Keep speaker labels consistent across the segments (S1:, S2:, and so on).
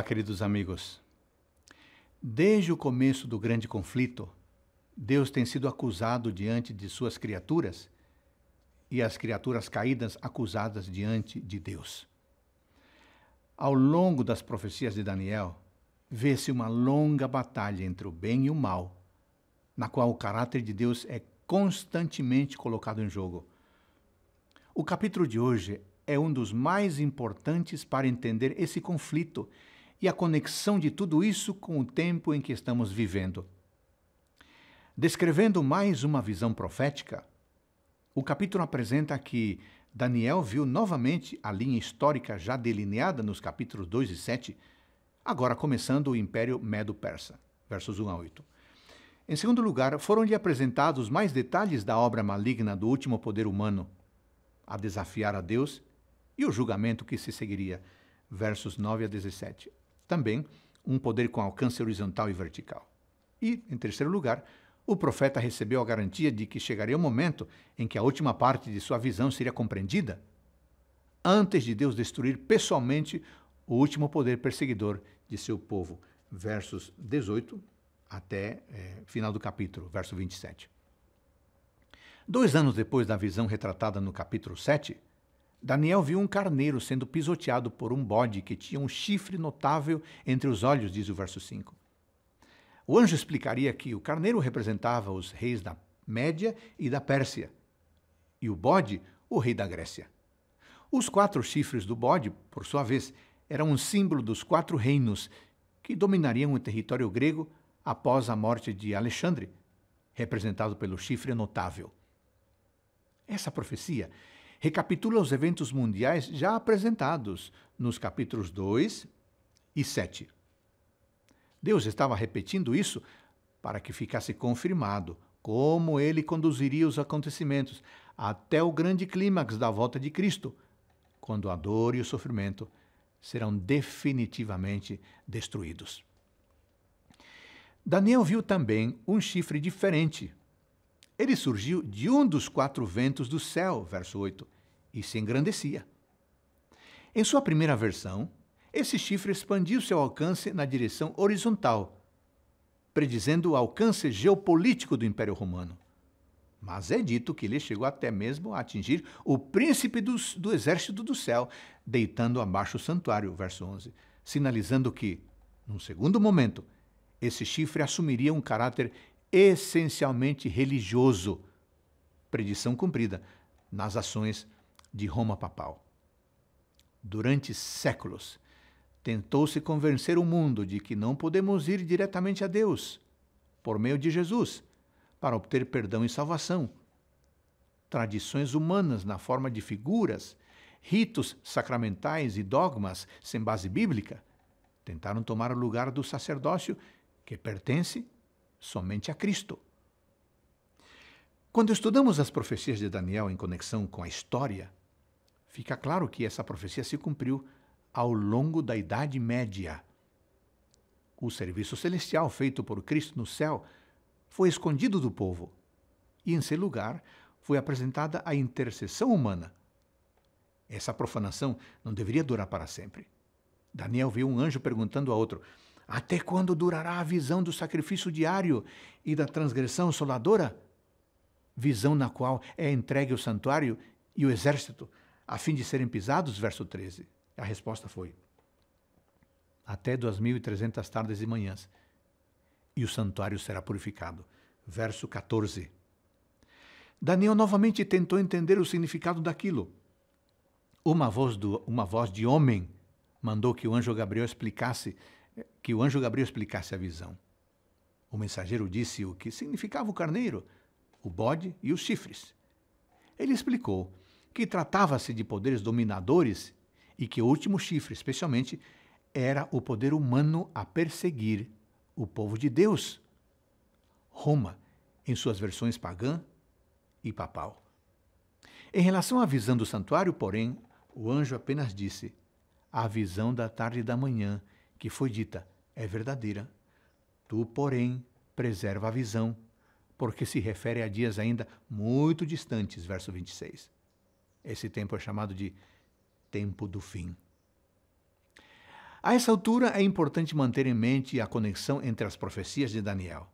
S1: Olá, queridos amigos. Desde o começo do grande conflito, Deus tem sido acusado diante de suas criaturas e as criaturas caídas acusadas diante de Deus. Ao longo das profecias de Daniel, vê-se uma longa batalha entre o bem e o mal, na qual o caráter de Deus é constantemente colocado em jogo. O capítulo de hoje é um dos mais importantes para entender esse conflito e a conexão de tudo isso com o tempo em que estamos vivendo. Descrevendo mais uma visão profética, o capítulo apresenta que Daniel viu novamente a linha histórica já delineada nos capítulos 2 e 7, agora começando o Império Medo-Persa, versos 1 a 8. Em segundo lugar, foram-lhe apresentados mais detalhes da obra maligna do último poder humano, a desafiar a Deus e o julgamento que se seguiria, versos 9 a 17 também um poder com alcance horizontal e vertical. E, em terceiro lugar, o profeta recebeu a garantia de que chegaria o momento em que a última parte de sua visão seria compreendida, antes de Deus destruir pessoalmente o último poder perseguidor de seu povo. Versos 18 até eh, final do capítulo, verso 27. Dois anos depois da visão retratada no capítulo 7, Daniel viu um carneiro sendo pisoteado por um bode que tinha um chifre notável entre os olhos, diz o verso 5. O anjo explicaria que o carneiro representava os reis da Média e da Pérsia, e o bode, o rei da Grécia. Os quatro chifres do bode, por sua vez, eram um símbolo dos quatro reinos que dominariam o território grego após a morte de Alexandre, representado pelo chifre notável. Essa profecia recapitula os eventos mundiais já apresentados nos capítulos 2 e 7. Deus estava repetindo isso para que ficasse confirmado como ele conduziria os acontecimentos até o grande clímax da volta de Cristo, quando a dor e o sofrimento serão definitivamente destruídos. Daniel viu também um chifre diferente ele surgiu de um dos quatro ventos do céu, verso 8, e se engrandecia. Em sua primeira versão, esse chifre expandiu seu alcance na direção horizontal, predizendo o alcance geopolítico do Império Romano. Mas é dito que ele chegou até mesmo a atingir o príncipe do exército do céu, deitando abaixo o santuário, verso 11, sinalizando que, num segundo momento, esse chifre assumiria um caráter essencialmente religioso. Predição cumprida nas ações de Roma papal. Durante séculos, tentou-se convencer o mundo de que não podemos ir diretamente a Deus, por meio de Jesus, para obter perdão e salvação. Tradições humanas na forma de figuras, ritos sacramentais e dogmas sem base bíblica tentaram tomar o lugar do sacerdócio que pertence somente a Cristo. Quando estudamos as profecias de Daniel em conexão com a história, fica claro que essa profecia se cumpriu ao longo da Idade Média. O serviço celestial feito por Cristo no céu foi escondido do povo, e em seu lugar foi apresentada a intercessão humana. Essa profanação não deveria durar para sempre. Daniel viu um anjo perguntando a outro: até quando durará a visão do sacrifício diário e da transgressão soladora? Visão na qual é entregue o santuário e o exército, a fim de serem pisados? Verso 13. A resposta foi: Até 2.300 tardes e manhãs, e o santuário será purificado. Verso 14. Daniel novamente tentou entender o significado daquilo. Uma voz, do, uma voz de homem mandou que o anjo Gabriel explicasse que o anjo Gabriel explicasse a visão. O mensageiro disse o que significava o carneiro, o bode e os chifres. Ele explicou que tratava-se de poderes dominadores e que o último chifre, especialmente, era o poder humano a perseguir o povo de Deus. Roma, em suas versões pagã e papal. Em relação à visão do santuário, porém, o anjo apenas disse: A visão da tarde e da manhã que foi dita é verdadeira. Tu, porém, preserva a visão, porque se refere a dias ainda muito distantes. Verso 26. Esse tempo é chamado de tempo do fim. A essa altura, é importante manter em mente a conexão entre as profecias de Daniel.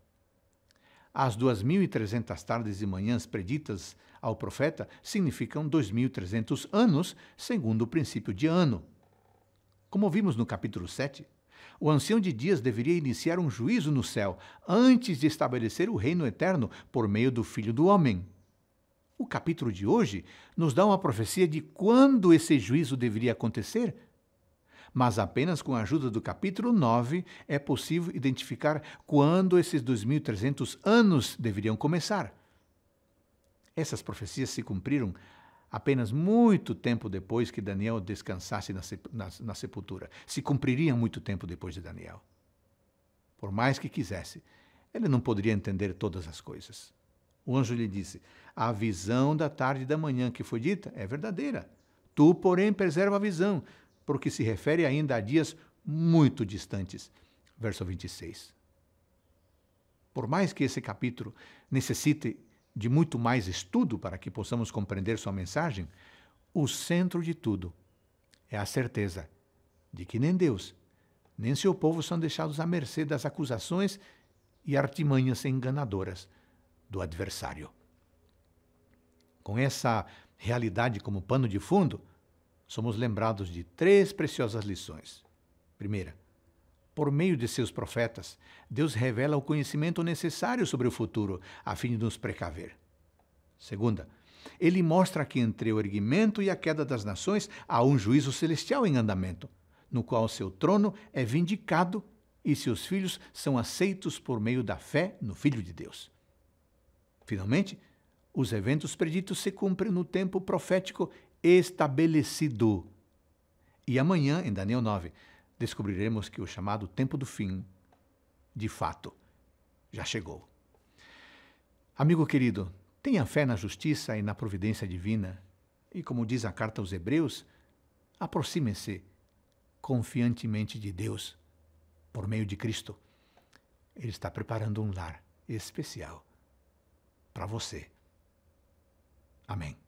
S1: As 2.300 tardes e manhãs preditas ao profeta significam 2.300 anos, segundo o princípio de ano. Como vimos no capítulo 7, o ancião de dias deveria iniciar um juízo no céu antes de estabelecer o reino eterno por meio do Filho do Homem. O capítulo de hoje nos dá uma profecia de quando esse juízo deveria acontecer, mas apenas com a ajuda do capítulo 9 é possível identificar quando esses 2.300 anos deveriam começar. Essas profecias se cumpriram apenas muito tempo depois que Daniel descansasse na, na, na, sepultura. Se cumpriria muito tempo depois de Daniel. Por mais que quisesse, ele não poderia entender todas as coisas. O anjo lhe disse: A visão da tarde e da manhã que foi dita é verdadeira. Tu, porém, preserva a visão, porque se refere ainda a dias muito distantes. Verso 26. Por mais que esse capítulo necessite de muito mais estudo para que possamos compreender sua mensagem, o centro de tudo é a certeza de que nem Deus, nem seu povo são deixados à mercê das acusações e artimanhas enganadoras do adversário. Com essa realidade como pano de fundo, somos lembrados de três preciosas lições. Primeira, por meio de seus profetas, Deus revela o conhecimento necessário sobre o futuro, a fim de nos precaver. Segunda, ele mostra que entre o erguimento e a queda das nações há um juízo celestial em andamento, no qual seu trono é vindicado e seus filhos são aceitos por meio da fé no Filho de Deus. Finalmente, os eventos preditos se cumprem no tempo profético estabelecido. E amanhã, em Daniel 9, descobriremos que o chamado tempo do fim, de fato, já chegou. Amigo querido, tenha fé na justiça e na providência divina, e como diz a carta aos Hebreus, aproxime-se confiantemente de Deus por meio de Cristo. Ele está preparando um lar especial para você. Amém.